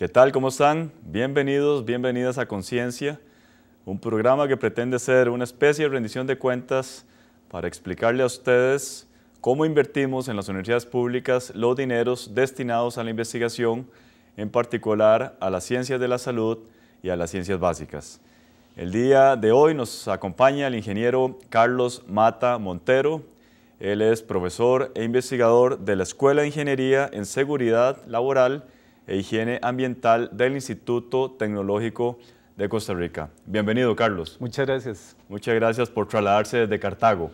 ¿Qué tal? ¿Cómo están? Bienvenidos, bienvenidas a Conciencia, un programa que pretende ser una especie de rendición de cuentas para explicarle a ustedes cómo invertimos en las universidades públicas los dineros destinados a la investigación, en particular a las ciencias de la salud y a las ciencias básicas. El día de hoy nos acompaña el ingeniero Carlos Mata Montero. Él es profesor e investigador de la Escuela de Ingeniería en Seguridad Laboral e Higiene Ambiental del Instituto Tecnológico de Costa Rica. Bienvenido, Carlos. Muchas gracias. Muchas gracias por trasladarse desde Cartago.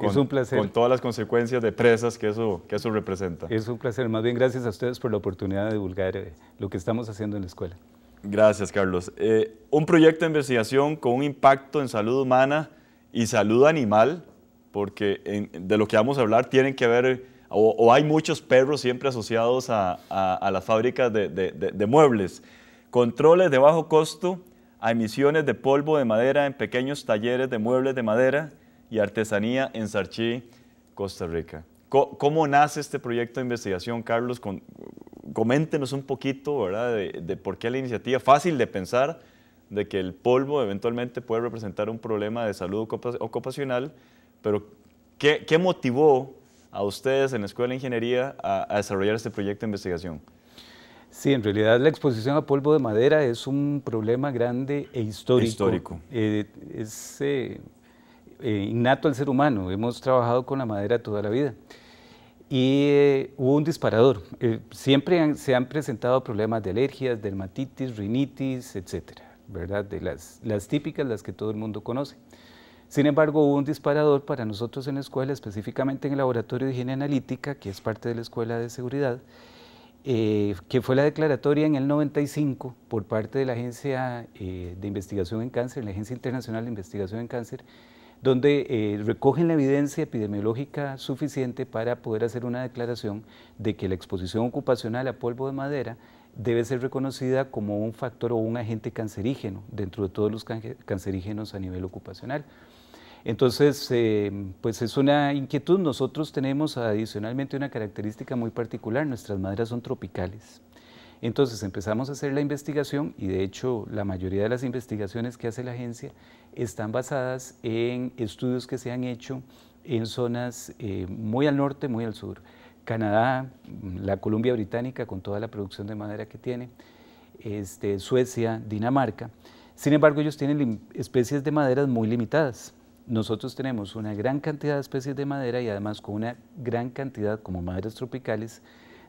es un placer. Con todas las consecuencias de presas que eso, que eso representa. Es un placer. Más bien, gracias a ustedes por la oportunidad de divulgar eh, lo que estamos haciendo en la escuela. Gracias, Carlos. Eh, un proyecto de investigación con un impacto en salud humana y salud animal, porque de lo que vamos a hablar tienen que ver o, hay muchos perros siempre asociados a, a, las fábricas de, muebles. Controles de bajo costo a emisiones de polvo de madera en pequeños talleres de muebles de madera y artesanía en Sarchí, Costa Rica. ¿Cómo, nace este proyecto de investigación, Carlos? coméntenos un poquito ¿verdad? De, por qué la iniciativa. Fácil de pensar de que el polvo eventualmente puede representar un problema de salud ocupacional, pero ¿qué, qué motivó a ustedes en la Escuela de Ingeniería a, desarrollar este proyecto de investigación? Sí, en realidad la exposición a polvo de madera es un problema grande e histórico. Histórico. Eh, es eh, eh, innato al ser humano. Hemos trabajado con la madera toda la vida. Y hubo un disparador. siempre se han presentado problemas de alergias, dermatitis, rinitis, etcétera, ¿verdad? De las típicas, las que todo el mundo conoce. Sin embargo, hubo un disparador para nosotros en la escuela, específicamente en el Laboratorio de Higiene Analítica, que es parte de la Escuela de Seguridad, eh, que fue la declaratoria en el 95 por parte de la Agencia eh, de Investigación en Cáncer, la Agencia Internacional de Investigación en Cáncer, donde eh, recogen la evidencia epidemiológica suficiente para poder hacer una declaración de que la exposición ocupacional a polvo de madera debe ser reconocida como un factor o un agente cancerígeno dentro de todos los cancerígenos a nivel ocupacional. Entonces, eh, pues es una inquietud. Nosotros tenemos adicionalmente una característica muy particular, nuestras maderas son tropicales. Entonces empezamos a hacer la investigación y de hecho la mayoría de las investigaciones que hace la agencia están basadas en estudios que se han hecho en zonas eh, muy al norte, muy al sur. Canadá, la Columbia Británica con toda la producción de madera que tiene, este, Suecia, Dinamarca. Sin embargo, ellos tienen especies de maderas muy limitadas nosotros tenemos una gran cantidad de especies de madera y además con una gran cantidad, como maderas tropicales,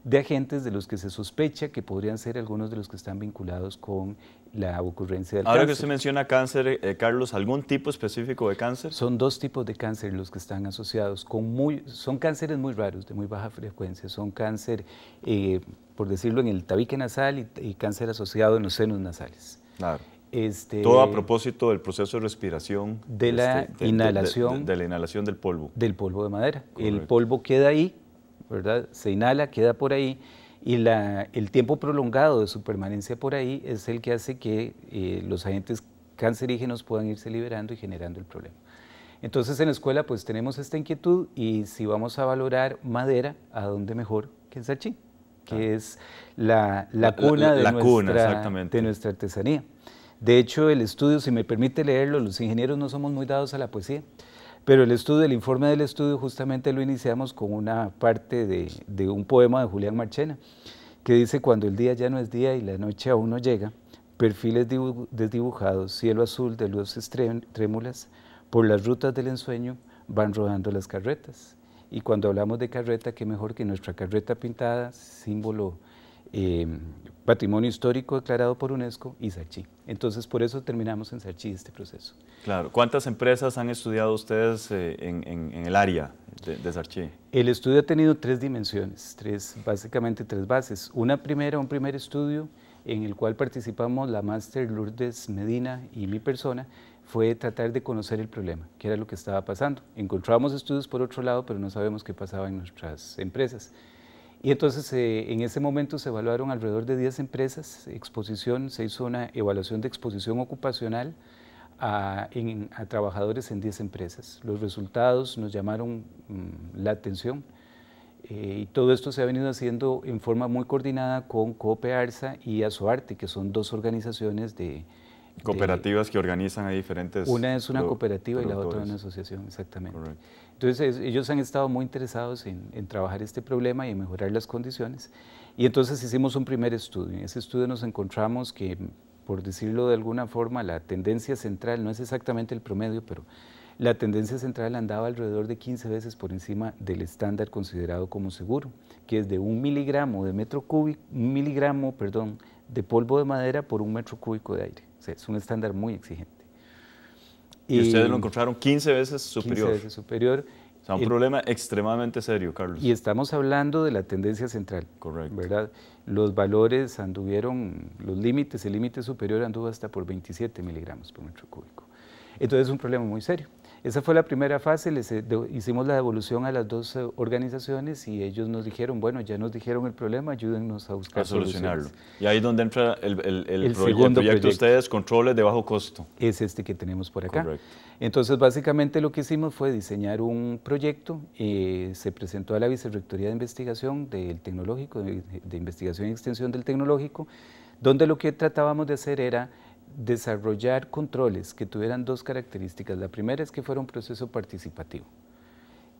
de agentes de los que se sospecha que podrían ser algunos de los que están vinculados con la ocurrencia del Ahora cáncer. Ahora que usted menciona cáncer, eh, eh, Carlos, ¿algún tipo específico de cáncer? Son dos tipos de cáncer los que están asociados. Con muy, son cánceres muy raros, de muy baja frecuencia. Son cáncer, eh, por decirlo, en el tabique nasal y cáncer asociado en los senos nasales. Claro. Este, Todo a propósito del proceso de respiración. De la este, inhalación. De, la inhalación del polvo. Del polvo de madera. El polvo queda ahí, ¿verdad? Se inhala, queda por ahí. Y la, el tiempo prolongado de su permanencia por ahí es el que hace que eh, los agentes cancerígenos puedan irse liberando y generando el problema. Entonces en la escuela pues tenemos esta inquietud y si vamos a valorar madera, ¿a dónde mejor que en Sachi, Que ah. es la, la cuna, la, de, nuestra, de nuestra artesanía. De hecho, el estudio, si me permite leerlo, los ingenieros no somos muy dados a la poesía, pero el estudio, el informe del estudio justamente lo iniciamos con una parte de, un poema de Julián Marchena, que dice, cuando el día ya no es día y la noche aún no llega, perfiles desdibujados, cielo azul de luces trémulas, por las rutas del ensueño van rodando las carretas. Y cuando hablamos de carreta, qué mejor que nuestra carreta pintada, símbolo eh, patrimonio Histórico declarado por UNESCO y Sarchi. Entonces, por eso terminamos en Sarchi este proceso. Claro. ¿Cuántas empresas han estudiado ustedes eh, en, el área de, de Sarchi? El estudio ha tenido tres dimensiones, tres, básicamente tres bases. Una primera, un primer estudio en el cual participamos la máster Lourdes Medina y mi persona, fue tratar de conocer el problema, qué era lo que estaba pasando. Encontrábamos estudios por otro lado, pero no sabemos qué pasaba en nuestras empresas. Y entonces eh, en ese momento se evaluaron alrededor de 10 empresas, exposición, se hizo una evaluación de exposición ocupacional a, trabajadores en 10 empresas. Los resultados nos llamaron mm, la atención eh, y todo esto se ha venido haciendo en forma muy coordinada con COPE y ASOARTE, que son dos organizaciones de, Cooperativas que organizan a diferentes... Una es una cooperativa y la otra una asociación, exactamente. Entonces ellos han estado muy interesados en, trabajar este problema y en mejorar las condiciones. Y entonces hicimos un primer estudio. En ese estudio nos encontramos que, por decirlo de alguna forma, la tendencia central, no es exactamente el promedio, pero la tendencia central andaba alrededor de 15 veces por encima del estándar considerado como seguro, que es de un miligramo de metro cúbico, miligramo, perdón, de polvo de madera por un metro cúbico de aire es un estándar muy exigente. Y, ustedes lo encontraron 15 veces superior. 15 veces superior. O sea, un problema extremadamente serio, Carlos. Y estamos hablando de la tendencia central. Correcto. ¿verdad? Los valores anduvieron, los límites, el límite superior anduvo hasta por 27 miligramos por metro cúbico. Entonces es un problema muy serio. Esa fue la primera fase, les eh, hicimos la devolución a las dos eh, organizaciones y ellos nos dijeron, bueno, ya nos dijeron el problema, ayúdennos a buscar a solucionarlo. Y ahí es donde entra el, segundo proyecto, de ustedes, controles de bajo costo. Es este que tenemos por acá. Correcto. Entonces, básicamente lo que hicimos fue diseñar un proyecto, eh, se presentó a la Vicerrectoría de Investigación del Tecnológico, de, de Investigación y Extensión del Tecnológico, donde lo que tratábamos de hacer era desarrollar controles que tuvieran dos características. La primera es que fuera un proceso participativo,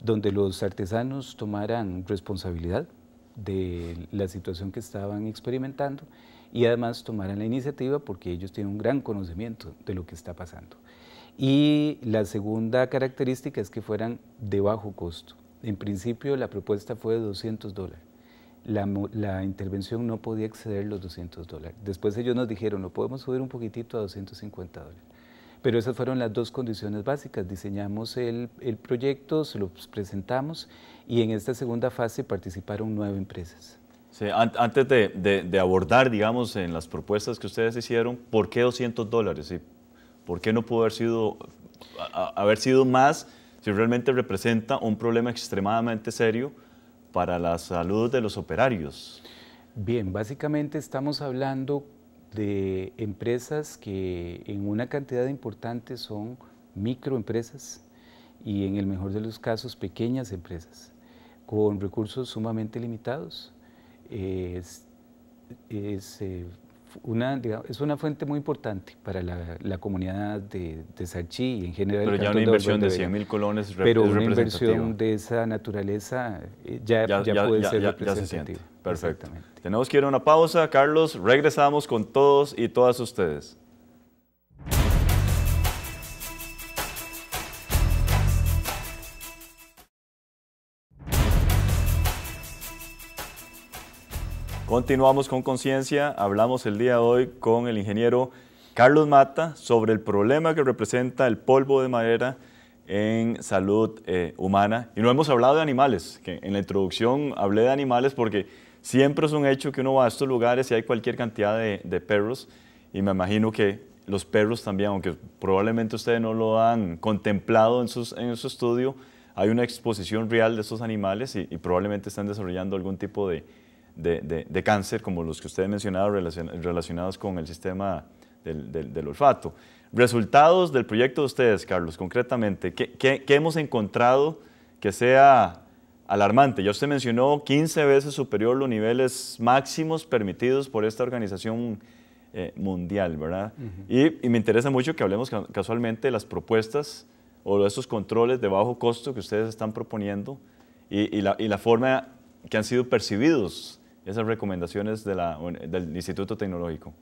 donde los artesanos tomaran responsabilidad de la situación que estaban experimentando y además tomaran la iniciativa porque ellos tienen un gran conocimiento de lo que está pasando. Y la segunda característica es que fueran de bajo costo. En principio la propuesta fue de 200 dólares la, intervención no podía exceder los 200 dólares. Después ellos nos dijeron, lo podemos subir un poquitito a 250 dólares. Pero esas fueron las dos condiciones básicas. Diseñamos el, el proyecto, se lo presentamos y en esta segunda fase participaron nueve empresas. antes de, de, abordar, digamos, en las propuestas que ustedes hicieron, ¿por qué 200 dólares? ¿Por qué no pudo haber sido, haber sido más si realmente representa un problema extremadamente serio? para la salud de los operarios? Bien, básicamente estamos hablando de empresas que en una cantidad importante son microempresas y en el mejor de los casos pequeñas empresas con recursos sumamente limitados. Eh, es una fuente muy importante para la, comunidad de, de y en general. Pero ya una inversión de, 100 mil colones Pero una inversión de esa naturaleza eh, ya, ya, puede ser representativa. perfectamente. Tenemos que ir a una pausa. Carlos, regresamos con todos y todas ustedes. Continuamos con conciencia. Hablamos el día de hoy con el ingeniero Carlos Mata sobre el problema que representa el polvo de madera en salud eh, humana. Y no hemos hablado de animales, en la introducción hablé de animales porque siempre es un hecho que uno va a estos lugares y hay cualquier cantidad de, perros. Y me imagino que los perros también, aunque probablemente ustedes no lo han contemplado en, su estudio, hay una exposición real de esos animales y probablemente están desarrollando algún tipo de, de, de, cáncer, como los que usted mencionaba relacionados con el sistema del, del, olfato. Resultados del proyecto de ustedes, Carlos, concretamente, ¿qué, qué, hemos encontrado que sea alarmante. Ya usted mencionó 15 veces superior los niveles máximos permitidos por esta organización eh, mundial, ¿verdad? y, me interesa mucho que hablemos casualmente de las propuestas o de esos controles de bajo costo que ustedes están proponiendo y, y, la, y la, forma que han sido percibidos esas recomendaciones del Instituto Tecnológico?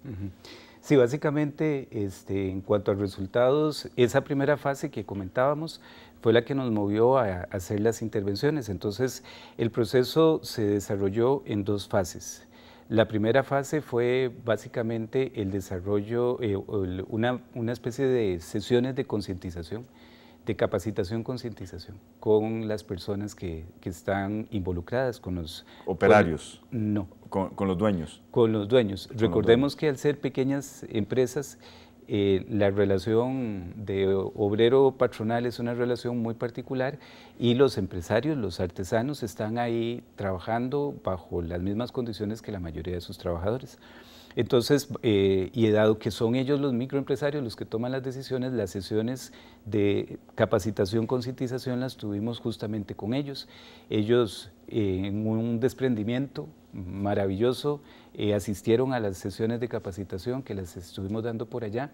Sí, básicamente, este, en cuanto a resultados, esa primera fase que comentábamos fue la que nos movió a, hacer las intervenciones. Entonces, el proceso se desarrolló en dos fases. La primera fase fue básicamente el desarrollo, eh, una, especie de sesiones de concientización de capacitación, concientización con las personas que, están involucradas, con los... Operarios. no. Con, los dueños. Con los dueños. Recordemos que al ser pequeñas empresas, eh, la relación de obrero-patronal es una relación muy particular y los empresarios, los artesanos, están ahí trabajando bajo las mismas condiciones que la mayoría de sus trabajadores. Entonces, eh, y dado que son ellos los microempresarios los que toman las decisiones, las sesiones de capacitación, concientización las tuvimos justamente con ellos. Ellos eh, en un desprendimiento maravilloso eh, asistieron a las sesiones de capacitación que las estuvimos dando por allá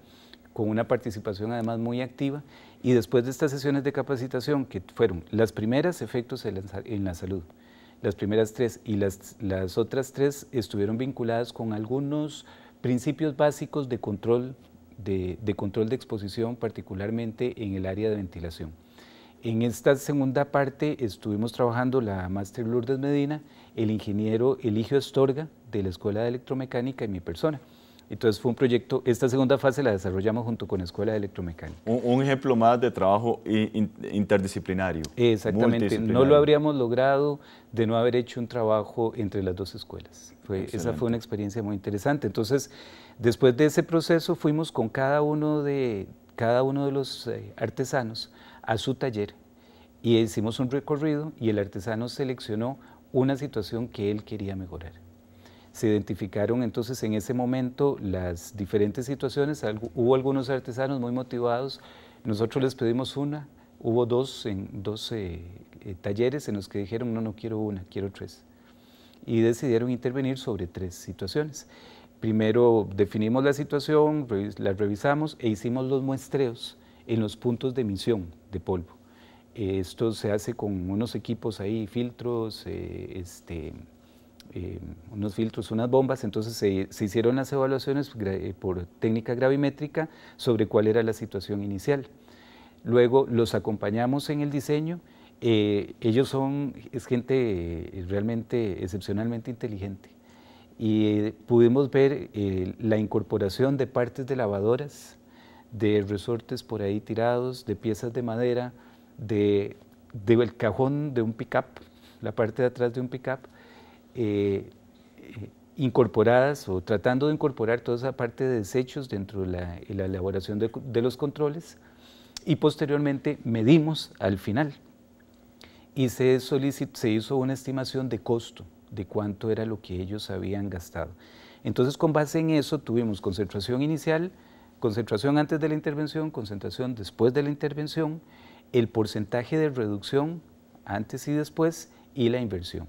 con una participación además muy activa y después de estas sesiones de capacitación que fueron las primeras efectos en la salud, las primeras tres y las, las otras tres estuvieron vinculadas con algunos principios básicos de control de, control de exposición, particularmente en el área de ventilación. En esta segunda parte estuvimos trabajando la máster Lourdes Medina, el ingeniero Eligio Astorga de la Escuela de Electromecánica y mi persona. Entonces fue un proyecto, esta segunda fase la desarrollamos junto con la Escuela de Electromecánica. Un, un ejemplo más de trabajo interdisciplinario. Exactamente, no lo habríamos logrado de no haber hecho un trabajo entre las dos escuelas. Fue, esa fue una experiencia muy interesante. Entonces, después de ese proceso fuimos con cada uno de, cada uno de los eh, artesanos a su taller y hicimos un recorrido y el artesano seleccionó una situación que él quería mejorar se identificaron entonces en ese momento las diferentes situaciones. hubo algunos artesanos muy motivados, nosotros les pedimos una, hubo dos, en, 12 eh, eh, talleres en los que dijeron, no, no quiero una, quiero tres. Y decidieron intervenir sobre tres situaciones. Primero definimos la situación, la revisamos e hicimos los muestreos en los puntos de emisión de polvo. esto se hace con unos equipos ahí, filtros, eh, este, eh, unos filtros, unas bombas, entonces se, hicieron las evaluaciones eh, por técnica gravimétrica sobre cuál era la situación inicial. Luego los acompañamos en el diseño. Eh, ellos son, es gente realmente excepcionalmente inteligente y pudimos ver la incorporación de partes de lavadoras, de resortes por ahí tirados, de piezas de madera, de, de el cajón de un pickup, la parte de atrás de un pickup, eh, incorporadas o tratando de incorporar toda esa parte de desechos dentro de la, elaboración de, los controles y posteriormente medimos al final y se, se hizo una estimación de costo de cuánto era lo que ellos habían gastado. Entonces con base en eso tuvimos concentración inicial, concentración antes de la intervención, concentración después de la intervención, el porcentaje de reducción antes y después y la inversión.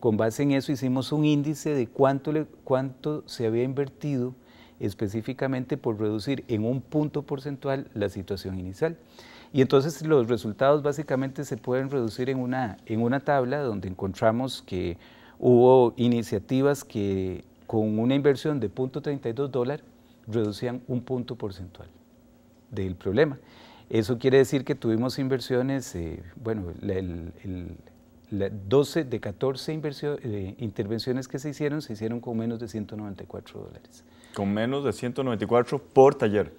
Con base en eso hicimos un índice de cuánto, le, cuánto se había invertido específicamente por reducir en un punto porcentual la situación inicial. Y entonces los resultados básicamente se pueden reducir en una, en una tabla donde encontramos que hubo iniciativas que con una inversión de 0.32 dólar reducían un punto porcentual del problema. Eso quiere decir que tuvimos inversiones, eh, bueno, el, 12 de 14 eh, intervenciones que se hicieron, se hicieron con menos de 194 dólares. Con menos de 194 por taller.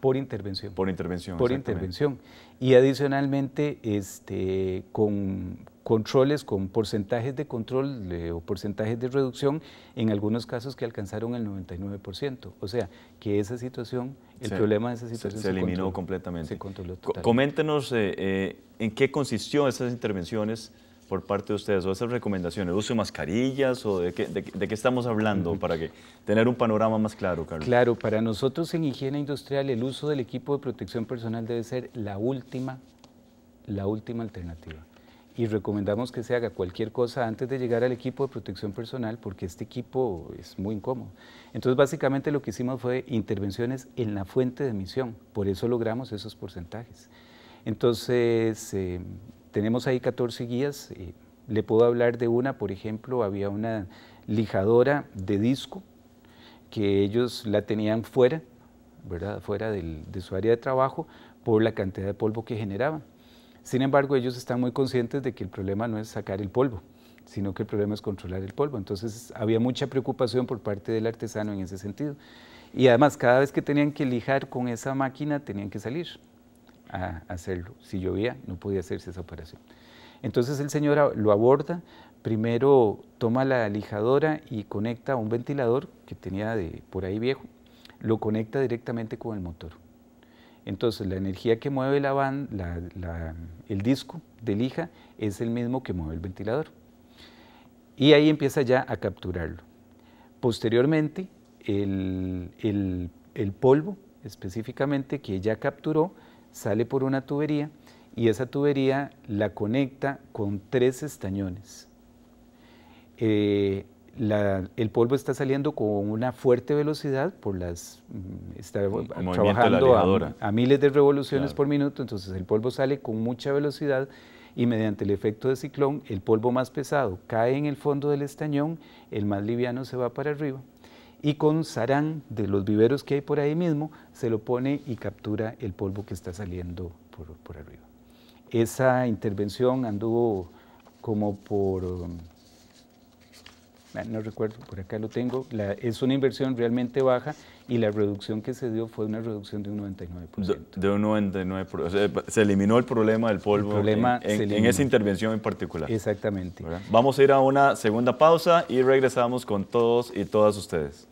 Por intervención. Por intervención. Por intervención. Y adicionalmente, este, con controles, con porcentajes de control eh, o porcentajes de reducción, en algunos casos que alcanzaron el 99%. O sea, que esa situación, el problema de esa situación se, eliminó completamente. Coméntenos eh, en qué consistió esas intervenciones por parte de ustedes o esas recomendaciones? ¿Uso de mascarillas o de qué, estamos hablando para que, tener un panorama más claro, Carlos? Claro, para nosotros en higiene industrial el uso del equipo de protección personal debe ser la última, la última alternativa. Y recomendamos que se haga cualquier cosa antes de llegar al equipo de protección personal porque este equipo es muy incómodo. Entonces, básicamente lo que hicimos fue intervenciones en la fuente de emisión. Por eso logramos esos porcentajes. Entonces, em, tenemos ahí 14 guías. le puedo hablar de una, por ejemplo, había una lijadora de disco que ellos la tenían fuera, ¿verdad? fuera de su área de trabajo por la cantidad de polvo que generaban. Sin embargo, ellos están muy conscientes de que el problema no es sacar el polvo, sino que el problema es controlar el polvo. Entonces había mucha preocupación por parte del artesano en ese sentido. Y además, cada vez que tenían que lijar con esa máquina, tenían que salir a hacerlo. Si llovía, no podía hacerse esa operación. Entonces el señor lo aborda, primero toma la lijadora y conecta un ventilador que tenía de por ahí viejo, lo conecta directamente con el motor. Entonces la energía que mueve la van, el disco de lija es el mismo que mueve el ventilador. Y ahí empieza ya a capturarlo. Posteriormente, el, el, el polvo específicamente que ya capturó, sale por una tubería y esa tubería la conecta con tres estañones. Eh, el polvo está saliendo con una fuerte velocidad por las mm, está trabajando a, miles de revoluciones por minuto, entonces el polvo sale con mucha velocidad y mediante el efecto de ciclón el polvo más pesado cae en el fondo del estañón, el más liviano se va para arriba y con sarán de los viveros que hay por ahí mismo se lo pone y captura el polvo que está saliendo por, por arriba. Esa intervención anduvo como por um, Ah, no recuerdo, por acá lo tengo, es una inversión realmente baja y la reducción que se dio fue una reducción de un 99%. De, un 99%, se eliminó el problema del polvo problema en, esa intervención en particular. Exactamente. Vamos a ir a una segunda pausa y regresamos con todos y todas ustedes.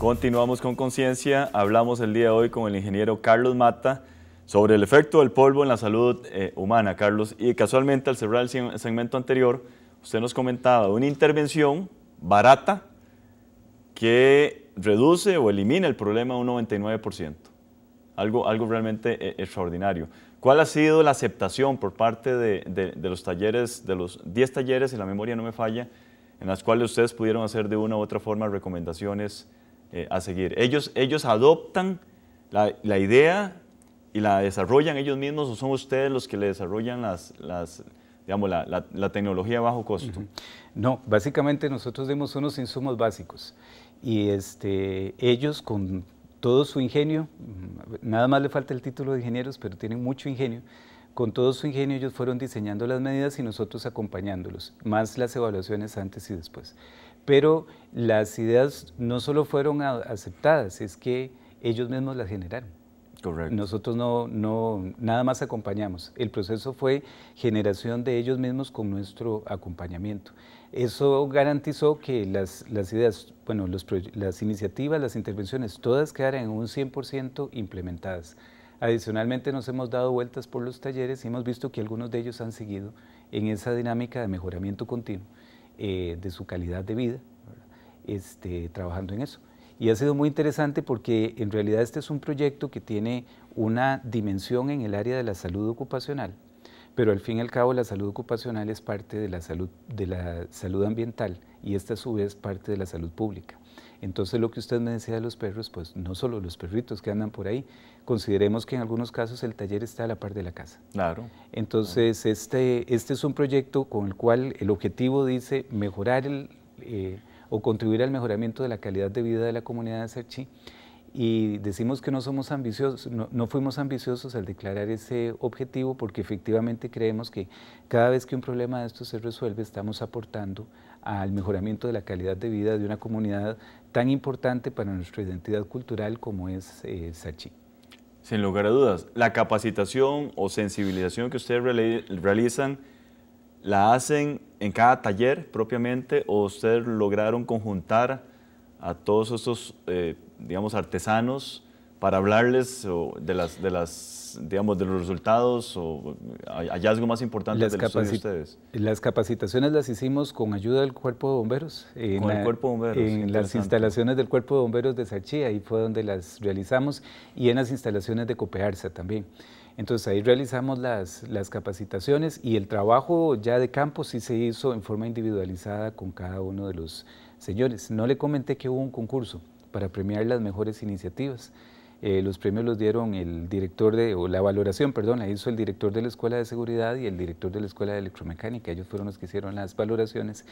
Continuamos con conciencia. Hablamos el día de hoy con el ingeniero Carlos Mata sobre el efecto del polvo en la salud eh, humana, Carlos. Y casualmente al cerrar el segmento anterior, usted nos comentaba una intervención barata que reduce o elimina el problema un 99%. Algo, algo realmente eh, extraordinario. ¿Cuál ha sido la aceptación por parte de, los talleres, de los 10 talleres, si la memoria no me falla, en las cuales ustedes pudieron hacer de una u otra forma recomendaciones? Eh, a seguir. Ellos, ellos adoptan la, la, idea y la desarrollan ellos mismos o son ustedes los que le desarrollan las, las digamos, la, la, tecnología a bajo costo. No, básicamente nosotros demos unos insumos básicos y este, ellos con todo su ingenio, nada más le falta el título de ingenieros, pero tienen mucho ingenio, con todo su ingenio ellos fueron diseñando las medidas y nosotros acompañándolos, más las evaluaciones antes y después pero las ideas no solo fueron aceptadas, es que ellos mismos las generaron. Correcto. Nosotros no, nada más acompañamos. El proceso fue generación de ellos mismos con nuestro acompañamiento. Eso garantizó que las, ideas, bueno, las iniciativas, las intervenciones, todas quedaran en un 100% implementadas. Adicionalmente nos hemos dado vueltas por los talleres y hemos visto que algunos de ellos han seguido en esa dinámica de mejoramiento continuo. Eh, de su calidad de vida, este, trabajando en eso. Y ha sido muy interesante porque en realidad este es un proyecto que tiene una dimensión en el área de la salud ocupacional, pero al fin y al cabo la salud ocupacional es parte de la salud, de la salud ambiental y esta a su vez parte de la salud pública. Entonces lo que usted me decía de los perros, pues no solo los perritos que andan por ahí, consideremos que en algunos casos el taller está a la par de la casa. Claro. Entonces Este, este es un proyecto con el cual el objetivo dice mejorar el, eh, o contribuir al mejoramiento de la calidad de vida de la comunidad de Cerchi. y decimos que no somos ambiciosos, no, no, fuimos ambiciosos al declarar ese objetivo porque efectivamente creemos que cada vez que un problema de estos se resuelve estamos aportando al mejoramiento de la calidad de vida de una comunidad tan importante para nuestra identidad cultural como es eh, Sachi. Sin lugar a dudas, la capacitación o sensibilización que ustedes realizan, ¿la hacen en cada taller propiamente o ustedes lograron conjuntar a todos estos, eh, digamos, artesanos para hablarles de las, de las, digamos, de los resultados o hallazgos más importantes las de ustedes? Las capacitaciones las hicimos con ayuda del Cuerpo de Bomberos. En con el Cuerpo de Bomberos. En las instalaciones del Cuerpo de Bomberos de Sarchí, ahí fue donde las realizamos, y en las instalaciones de Copearsa también. Entonces ahí realizamos las, las capacitaciones y el trabajo ya de campo sí se hizo en forma individualizada con cada uno de los señores. No le comenté que hubo un concurso para premiar las mejores iniciativas. Eh, los premios los dieron el director de, o la valoración, perdón, la hizo el director de la Escuela de Seguridad y el director de la Escuela de Electromecánica. Ellos fueron los que hicieron las valoraciones.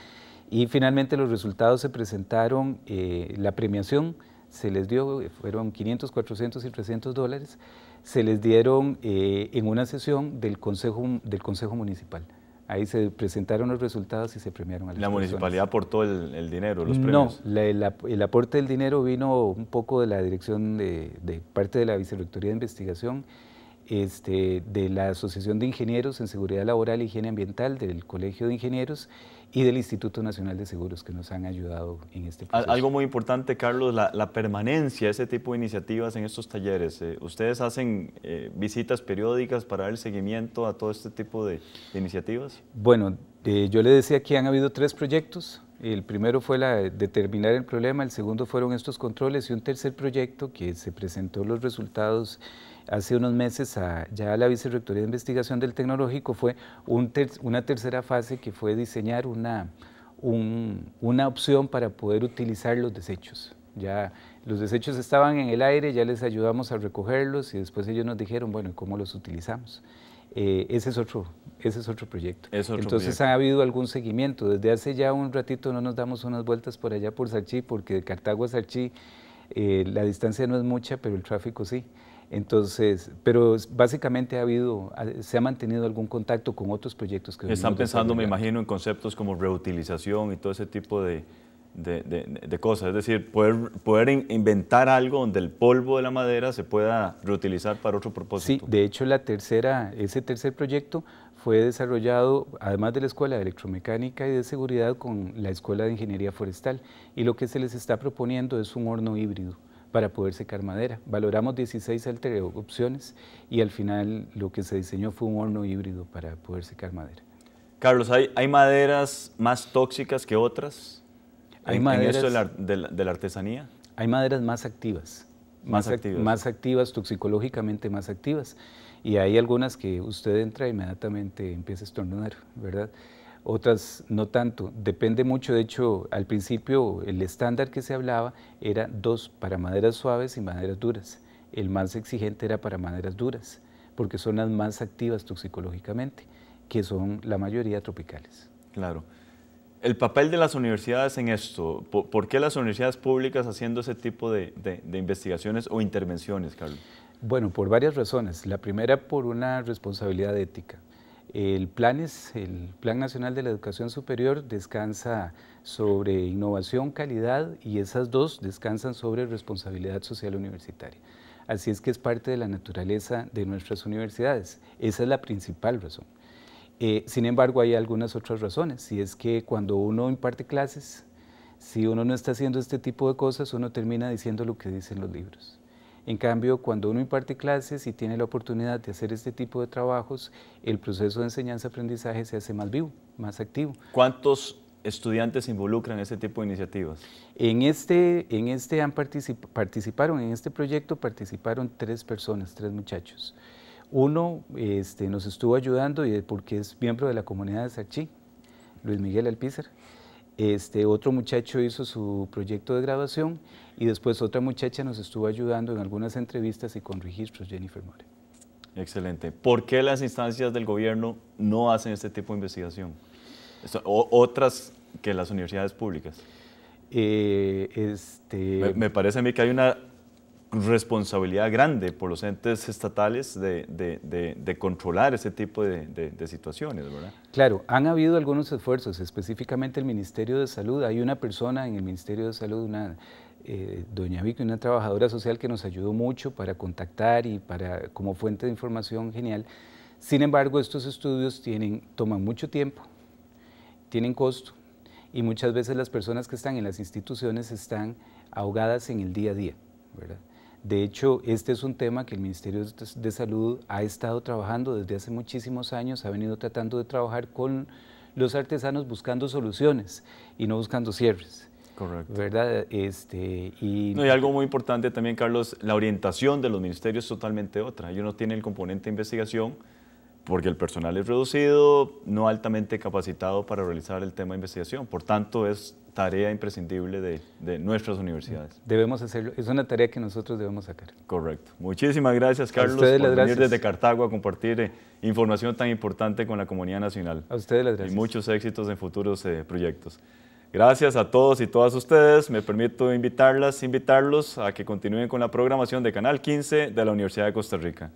Y finalmente los resultados se presentaron, eh, la premiación se les dio, eh, fueron 500, 400 y 300 dólares, se les dieron en una sesión del Consejo, del consejo Municipal. Ahí se presentaron los resultados y se premiaron las ¿La municipalidad aportó el, dinero, los premios? No, el, aporte del dinero vino un poco de la dirección de, parte de la Vicerrectoría de Investigación, este, de la Asociación de Ingenieros en Seguridad Laboral e Higiene Ambiental del Colegio de Ingenieros y del Instituto Nacional de Seguros que nos han ayudado en este proceso. Algo muy importante, Carlos, la, permanencia permanencia, ese tipo de iniciativas en estos talleres. Eh, ¿Ustedes hacen eh, visitas periódicas para dar el seguimiento a todo este tipo de, iniciativas? Bueno, eh, yo le decía que han habido tres proyectos. El primero fue la determinar el problema, el segundo fueron estos controles y un tercer proyecto que se presentó los resultados hace unos meses ya la Vicerrectoría de Investigación del Tecnológico fue una tercera fase que fue diseñar una, opción para poder utilizar los desechos. Ya los desechos estaban en el aire, ya les ayudamos a recogerlos y después ellos nos dijeron, bueno, ¿cómo los utilizamos? Eh, ese, es otro, ese es otro proyecto. Entonces ha habido algún seguimiento. Desde hace ya un ratito no nos damos unas vueltas por allá por Sarchí, porque de Cartago a Sarchí eh, la distancia no es mucha, pero el tráfico sí. Entonces, pero básicamente ha habido, se ha mantenido algún contacto con otros proyectos que... Están pensando, me imagino, en conceptos como reutilización y todo ese tipo de, cosas. Es decir, poder, poder inventar algo donde el polvo de la madera se pueda reutilizar para otro propósito. Sí, de hecho, la tercera, ese tercer proyecto fue desarrollado, además de la Escuela de Electromecánica y de Seguridad, con la Escuela de Ingeniería Forestal. Y lo que se les está proponiendo es un horno híbrido para poder secar madera. Valoramos 16 opciones y al final lo que se diseñó fue un horno híbrido para poder secar madera. Carlos, ¿hay, hay maderas más tóxicas que otras hay en, maderas, esto de la, artesanía? Hay maderas más activas. Más, activas. Más activas, toxicológicamente más activas. Y hay algunas que usted entra inmediatamente empieza a estornudar, ¿verdad? otras no tanto. Depende mucho, de hecho, al principio el estándar que se hablaba era dos para maderas suaves y maderas duras. El más exigente era para maderas duras, porque son las más activas toxicológicamente, que son la mayoría tropicales. Claro. El papel de las universidades en esto, ¿por qué las universidades públicas haciendo ese tipo de, investigaciones o intervenciones, Carlos? Bueno, por varias razones. La primera, por una responsabilidad ética el plan, es, el plan Nacional de la Educación Superior descansa sobre innovación, calidad y esas dos descansan sobre responsabilidad social universitaria. Así es que es parte de la naturaleza de nuestras universidades. Esa es la principal razón. Eh, sin embargo, hay algunas otras razones y es que cuando uno imparte clases, si uno no está haciendo este tipo de cosas, uno termina diciendo lo que dicen los libros. En cambio, cuando uno imparte clases y tiene la oportunidad de hacer este tipo de trabajos, el proceso de enseñanza-aprendizaje se hace más vivo, más activo. ¿Cuántos estudiantes involucran en este tipo de iniciativas? En este, en este han participaron, en este proyecto participaron tres personas, tres muchachos. Uno este, nos estuvo ayudando y porque es miembro de la comunidad de Sachi, Luis Miguel Alpícer. Este, otro muchacho hizo su proyecto de graduación y después otra muchacha nos estuvo ayudando en algunas entrevistas y con registros, Jennifer More. Excelente. ¿Por qué las instancias del gobierno no hacen este tipo de investigación? O, otras que las universidades públicas. Eh, este... me, parece a mí que hay una responsabilidad grande por los entes estatales de, de, de, controlar ese tipo de, situaciones, ¿verdad? Claro, han habido algunos esfuerzos, específicamente el Ministerio de Salud. Hay una persona en el Ministerio de Salud, una eh, doña Vicky, una trabajadora social que nos ayudó mucho para contactar y para como fuente de información genial. Sin embargo, estos estudios tienen, toman mucho tiempo, tienen costo y muchas veces las personas que están en las instituciones están ahogadas en el día a día, ¿verdad? De hecho, este es un tema que el Ministerio de Salud ha estado trabajando desde hace muchísimos años, ha venido tratando de trabajar con los artesanos buscando soluciones y no buscando cierres. Correcto. ¿Verdad? Este, y... No, y algo muy importante también, Carlos, la orientación de los ministerios es totalmente otra. Ellos no tiene el componente de investigación, porque el personal es reducido, no altamente capacitado para realizar el tema de investigación. Por tanto, es tarea imprescindible de, nuestras universidades. Debemos hacerlo, es una tarea que nosotros debemos sacar. Correcto. Muchísimas gracias, Carlos, por venir desde Cartago a compartir eh, información tan importante con la comunidad nacional. A ustedes les gracias. Y muchos éxitos en futuros eh, proyectos. Gracias a todos y todas ustedes. Me permito invitarlas, invitarlos a que continúen con la programación de Canal 15 de la Universidad de Costa Rica.